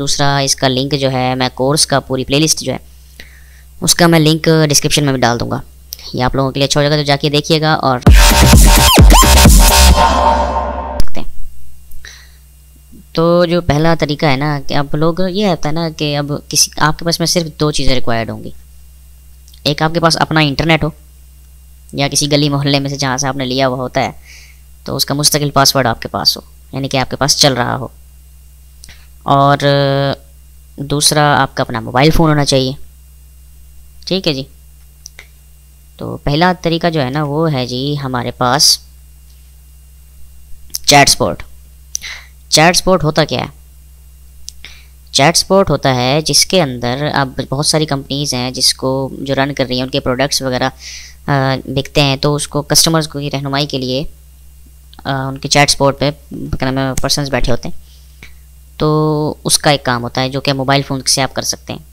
दूसरा इसका लिंक जो है मैं कोर्स का पूरी प्लेलिस्ट जो है उसका मैं लिंक डिस्क्रिप्शन में भी डाल दूंगा ये आप लोगों के लिए अच्छा हो जाएगा तो जाके देखिएगा और तो जो पहला तरीका है ना कि अब लोग ये रहता है ना कि अब किसी आपके पास में सिर्फ दो चीज़ें रिक्वायर्ड होंगी एक आपके पास अपना इंटरनेट हो या किसी गली मोहल्ले में से जहाँ से आपने लिया हुआ होता है तो उसका मुस्तकिल पासवर्ड आपके पास हो यानी कि आपके पास चल रहा हो और दूसरा आपका अपना मोबाइल फ़ोन होना चाहिए ठीक है जी तो पहला तरीका जो है ना वो है जी हमारे पास चैट स्पॉट चैट स्पॉट होता क्या है चैट स्पॉट होता है जिसके अंदर अब बहुत सारी कंपनीज़ हैं जिसको जो रन कर रही हैं उनके प्रोडक्ट्स वगैरह बिकते हैं तो उसको कस्टमर्स की रहनुमाई के लिए आ, उनके चैट स्पॉट पे क्या नाम है पर्सनस बैठे होते हैं तो उसका एक काम होता है जो कि मोबाइल फ़ोन से आप कर सकते हैं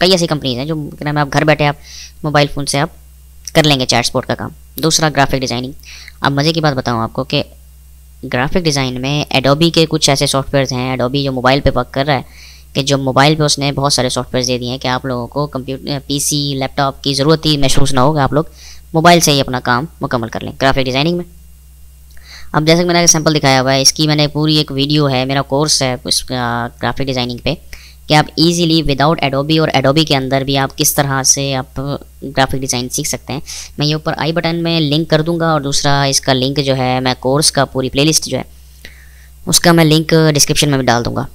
कई ऐसी कंपनीज हैं जो नाम है आप घर बैठे आप मोबाइल फ़ोन से आप कर लेंगे चैट स्पोर्ट का काम दूसरा ग्राफिक डिज़ाइनिंग अब मज़े की बात बताऊँ आपको कि ग्राफिक डिज़ाइन में एडोबी के कुछ ऐसे सॉफ्टवेयर हैं एडोबी जो मोबाइल पर वर्क कर रहा है कि जो मोबाइल पे उसने बहुत सारे सॉफ्टवेयर दे दिए हैं कि आप लोगों को कंप्यूटर पीसी लैपटॉप की ज़रूरत ही महसूस ना होगा आप लोग मोबाइल से ही अपना काम मुकम्मल कर लें ग्राफिक डिज़ाइनिंग में अब जैसे कि मैंने सैम्पल दिखाया हुआ है इसकी मैंने पूरी एक वीडियो है मेरा कोर्स है उस ग्राफिक डिज़ाइनिंग पे कि आप इजीली विदाउट एडोबी और एडोबी के अंदर भी आप किस तरह से आप ग्राफिक डिज़ाइन सीख सकते हैं मैं ये ऊपर आई बटन में लिंक कर दूँगा और दूसरा इसका लिंक जो है मैं कोर्स का पूरी प्ले जो है उसका मैं लिंक डिस्क्रिप्शन में भी डाल दूँगा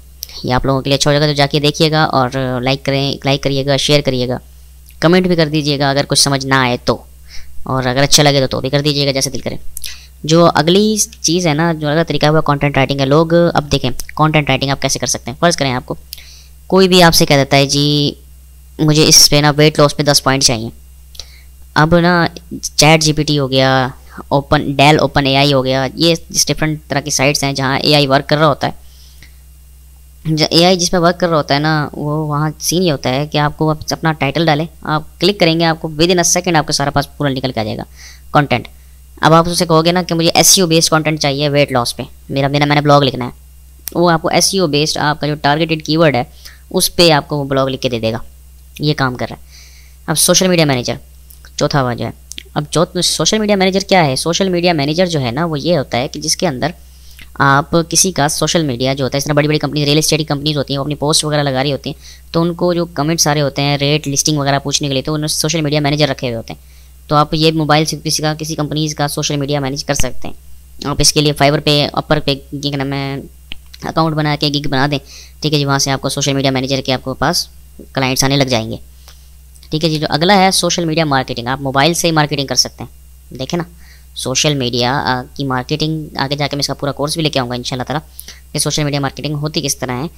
ये आप लोगों के लिए अच्छा हो जाएगा तो जाके देखिएगा और लाइक करें लाइक करिएगा शेयर करिएगा कमेंट भी कर दीजिएगा अगर कुछ समझ ना आए तो और अगर अच्छा लगे तो, तो भी कर दीजिएगा जैसे दिल करें जो अगली चीज़ है ना जो अगला तरीका हुआ कंटेंट राइटिंग है लोग अब देखें कंटेंट राइटिंग आप कैसे कर सकते हैं फ़र्ज़ करें आपको कोई भी आपसे कह देता है जी मुझे इस पे ना वेट लॉस पे दस पॉइंट चाहिए अब ना चैट जीपीटी हो गया ओपन डेल ओपन एआई हो गया ये डिफरेंट तरह की साइट्स हैं जहाँ आई वर्क कर रहा होता है ए आई जिस पर वर्क कर रहा होता है ना वो वहाँ सीन ये होता है कि आपको अपना टाइटल डालें आप क्लिक करेंगे आपको विद इन अ सेकेंड आपके सारा पास पूरा निकल के आ जाएगा कॉन्टेंट अब आप उसे कहोगे ना कि मुझे एस बेस्ड कंटेंट चाहिए वेट लॉस पे मेरा मेरा मैंने ब्लॉग लिखना है वो आपको एस बेस्ड e आपका जो टारगेटेड कीवर्ड है उस पर आपको वो ब्लॉग लिख के दे देगा ये काम कर रहा है अब सोशल मीडिया मैनेजर चौथा वजह है अब चौथ सोशल मीडिया मैनेजर क्या है सोशल मीडिया मैनेजर जो है ना वो ये होता है कि जिसके अंदर आप किसी का सोशल मीडिया जो होता है इस तरह बड़ी बड़ी कंपनी रियल स्टेट की कंपनीज होती हैं वो अपनी पोस्ट वगैरह लगा रही होती हैं तो उनको जो कमेंट्स आ रहे होते हैं रेट लिस्टिंग वगैरह पूछने के लिए तो उन्हें सोशल मीडिया मैनेजर रखे हुए होते हैं तो आप ये मोबाइल से किसी का किसी कंपनीज का सोशल मीडिया मैनेज कर सकते हैं आप इसके लिए फाइबर पे अपर पे क्या नाम है अकाउंट बना के गिग बना दें ठीक है जी वहाँ से आपको सोशल मीडिया मैनेजर के आपको पास क्लाइंट्स आने लग जाएंगे ठीक है जी जो अगला है सोशल मीडिया मार्केटिंग आप मोबाइल से ही मार्केटिंग कर सकते हैं देखें ना सोशल मीडिया की मार्केटिंग आगे जाके मैं इसका पूरा कोर्स भी लेके आऊँगा इन शाला कि सोशल मीडिया मार्केटिंग होती किस तरह है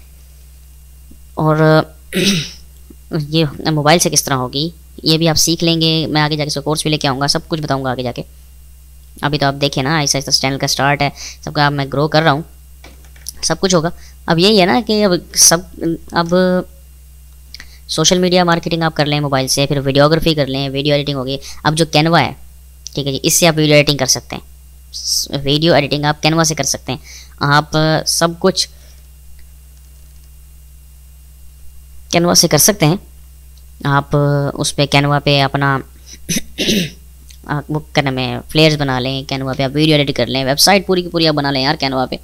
और ये मोबाइल से किस तरह होगी ये भी आप सीख लेंगे मैं आगे जाके इसका कोर्स भी लेके आऊँगा सब कुछ बताऊँगा आगे जाके अभी तो आप देखें ना ऐसा ऐसा चैनल का स्टार्ट है सबका मैं ग्रो कर रहा हूँ सब कुछ होगा अब यही है ना कि अब सब अब सोशल मीडिया मार्केटिंग आप कर लें मोबाइल से फिर वीडियोग्राफी कर लें वीडियो एडिटिंग होगी अब जो कैनवा है ठीक है जी इससे आप वीडियो एडिटिंग कर सकते हैं वीडियो एडिटिंग आप कैनवा से कर सकते हैं आप सब कुछ कैनवा से कर सकते हैं आप उस पर कैनवा पे अपना बुक करने में फ्लेयर्स बना लें कैनवा पे आप वीडियो एडिट कर लें वेबसाइट पूरी की पूरी आप बना लें यार कैनवा पे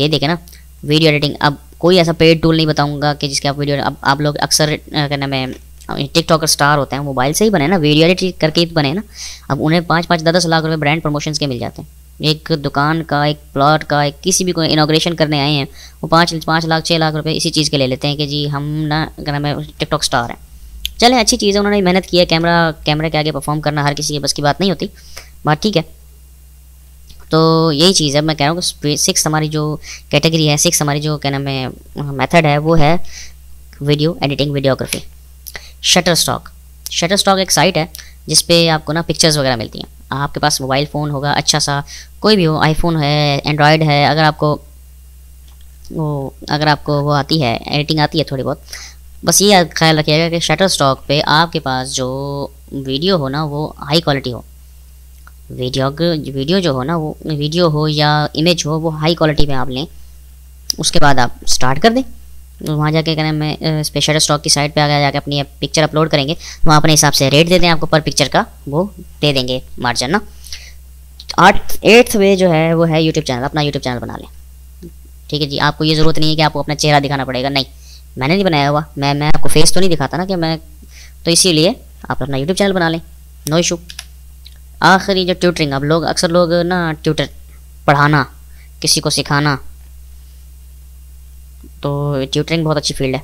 ये देखें ना वीडियो एडिटिंग अब कोई ऐसा पेड टूल नहीं बताऊंगा कि जिसके आप वीडियो अब आप लोग अक्सर करने में टिकटॉकर स्टार होते हैं मोबाइल से ही बने ना वीडियो एडिट करके ही बने ना अब उन्हें पाँच पाँच दस लाख रुपये ब्रांड प्रमोशन के मिल जाते हैं एक दुकान का एक प्लॉट का एक किसी भी कोई इनाग्रेशन करने आए हैं वो पाँच पाँच लाख छः लाख रुपए इसी चीज़ के ले लेते हैं कि जी हम ना क्या नाम है टिकटॉक स्टार हैं चले अच्छी चीज़ है उन्होंने मेहनत की है कैमरा कैमरे के आगे परफॉर्म करना हर किसी के बस की बात नहीं होती बात ठीक है तो यही चीज़ है मैं कह रहा हूँ सिक्स हमारी जो कैटेगरी है सिक्स हमारी जो क्या नाम है मैथड है वो है video editing videography Shutterstock Shutterstock एक साइट है जिसपे आपको ना पिक्चर्स वगैरह मिलती हैं आपके पास मोबाइल फ़ोन होगा अच्छा सा कोई भी हो आईफोन है एंड्रॉयड है अगर आपको वो अगर आपको वो आती है एडिटिंग आती है थोड़ी बहुत बस ये ख्याल रखिएगा कि शटर स्टॉक पे आपके पास जो वीडियो हो ना वो हाई क्वालिटी हो वीडियो वीडियो जो हो ना वो वीडियो हो या इमेज हो वो हाई क्वालिटी में आप लें उसके बाद आप स्टार्ट कर दें वहाँ जाके करें मैं स्पेशल स्टॉक की साइट पे आगे जाके अपनी पिक्चर अपलोड करेंगे वहाँ अपने हिसाब से रेट दे दें आपको पर पिक्चर का वो दे देंगे मार्जिन ना आठ एट्थ वे जो है वो है यूट्यूब चैनल अपना यूट्यूब चैनल बना लें ठीक है जी आपको ये ज़रूरत नहीं है कि आपको अपना चेहरा दिखाना पड़ेगा नहीं मैंने नहीं बनाया हुआ मैं मैं आपको फेस तो नहीं दिखाता ना कि मैं तो इसीलिए आप अपना यूट्यूब चैनल बना लें नो इशू आखिरी जो ट्यूटरिंग अब लोग अक्सर लोग ना ट्यूटर पढ़ाना किसी को सिखाना तो ट्यूटरिंग बहुत अच्छी फील्ड है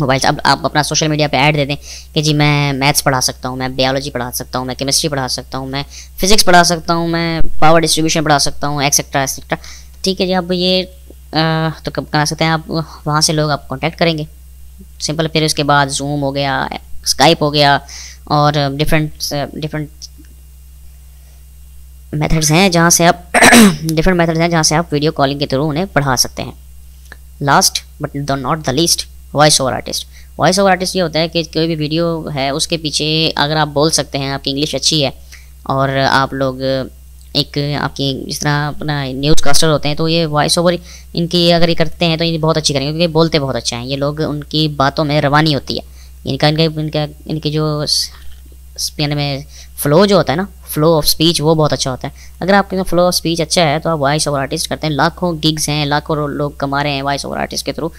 मोबाइल से अब आप अपना सोशल मीडिया पे ऐड दे दें कि जी मैं मैथ्स पढ़ा सकता हूँ मैं बायोलॉजी पढ़ा सकता हूँ मैं केमिस्ट्री पढ़ा सकता हूँ मैं फिज़िक्स पढ़ा सकता हूँ मैं पावर डिस्ट्रीब्यूशन पढ़ा सकता हूँ एक्सेट्रा एक्सेट्रा ठीक है जी अब ये तो कब करा सकते हैं आप वहाँ से लोग आप कॉन्टैक्ट करेंगे सिंपल फिर उसके बाद जूम हो गया स्काइप हो गया और डिफरेंट डिफरेंट मेथड्स हैं जहाँ से आप डिफरेंट मेथड्स हैं जहाँ से आप वीडियो कॉलिंग के थ्रू उन्हें पढ़ा सकते हैं last but the not the least voice over artist voice over artist ये होता है कि कोई भी वीडियो है उसके पीछे अगर आप बोल सकते हैं आपकी इंग्लिश अच्छी है और आप लोग एक आपकी जिस तरह अपना न्यूज़ कास्टर होते हैं तो ये वॉइस ओवर इनकी अगर ये करते हैं तो ये बहुत अच्छी करेंगे क्योंकि बोलते बहुत अच्छा हैं ये लोग उनकी बातों में रवानी होती है इनका इनका इनका इनके जो स्पीन में फ्लो जो होता है ना फ्लो ऑफ स्पीच वो बहुत अच्छा होता है अगर आपके में फ्लो ऑफ स्पीच अच्छा है तो आप वॉइस ओवर आर्टिस्ट करते हैं लाखों गिग्स हैं लाखों लोग कमा रहे हैं वॉइस ओवर आर्टिस्ट के थ्रू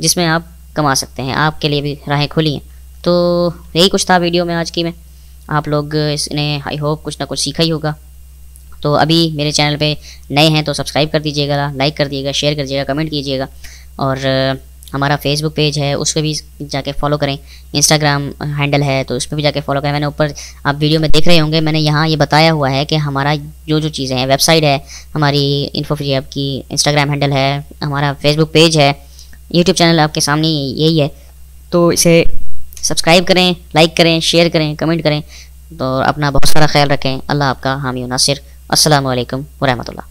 जिसमें आप कमा सकते हैं आपके लिए भी राहें खुली हैं तो यही कुछ था वीडियो में आज की में आप लोग इसने आई होप कुछ ना कुछ सीखा ही होगा तो अभी मेरे चैनल पे नए हैं तो सब्सक्राइब कर दीजिएगा लाइक कर दीजिएगा शेयर कर दीजिएगा कमेंट कीजिएगा और हमारा फेसबुक पेज है उस पर भी जाके फॉलो करें इंस्टाग्राम हैंडल है तो उस पर भी जाके फॉलो करें मैंने ऊपर आप वीडियो में देख रहे होंगे मैंने यहाँ ये बताया हुआ है कि हमारा जो जो चीज़ें हैं वेबसाइट है हमारी इन्फो फ्री ऐप की इंस्टाग्राम हैंडल है हमारा फेसबुक पेज है यूट्यूब चैनल आपके सामने यही है तो इसे सब्सक्राइब करें लाइक करें शेयर करें कमेंट करें तो अपना बहुत सारा ख्याल रखें अल्लाह आपका हामी नासिर असलकम वरहमल्ला